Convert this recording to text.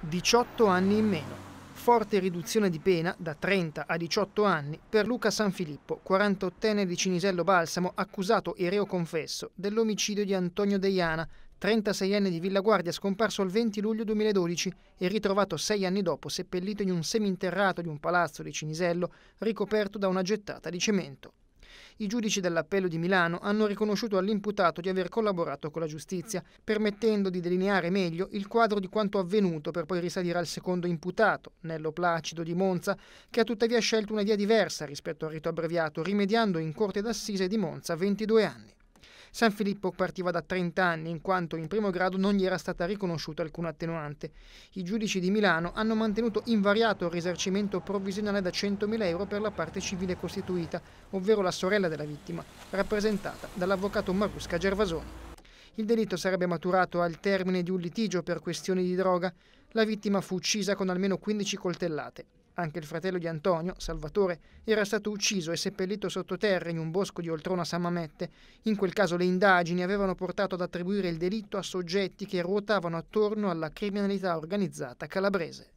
18 anni in meno. Forte riduzione di pena da 30 a 18 anni per Luca Sanfilippo, 48enne di Cinisello Balsamo, accusato e reo confesso dell'omicidio di Antonio Deiana, 36enne di Villaguardia, scomparso il 20 luglio 2012 e ritrovato sei anni dopo seppellito in un seminterrato di un palazzo di Cinisello ricoperto da una gettata di cemento. I giudici dell'appello di Milano hanno riconosciuto all'imputato di aver collaborato con la giustizia, permettendo di delineare meglio il quadro di quanto avvenuto per poi risalire al secondo imputato, Nello Placido di Monza, che ha tuttavia scelto una via diversa rispetto al rito abbreviato, rimediando in Corte d'Assise di Monza 22 anni. San Filippo partiva da 30 anni in quanto in primo grado non gli era stata riconosciuta alcuna attenuante. I giudici di Milano hanno mantenuto invariato il risarcimento provvisionale da 100.000 euro per la parte civile costituita, ovvero la sorella della vittima, rappresentata dall'avvocato Marusca Gervasoni. Il delitto sarebbe maturato al termine di un litigio per questioni di droga. La vittima fu uccisa con almeno 15 coltellate. Anche il fratello di Antonio, Salvatore, era stato ucciso e seppellito sottoterra in un bosco di Oltrona Samamette. In quel caso le indagini avevano portato ad attribuire il delitto a soggetti che ruotavano attorno alla criminalità organizzata calabrese.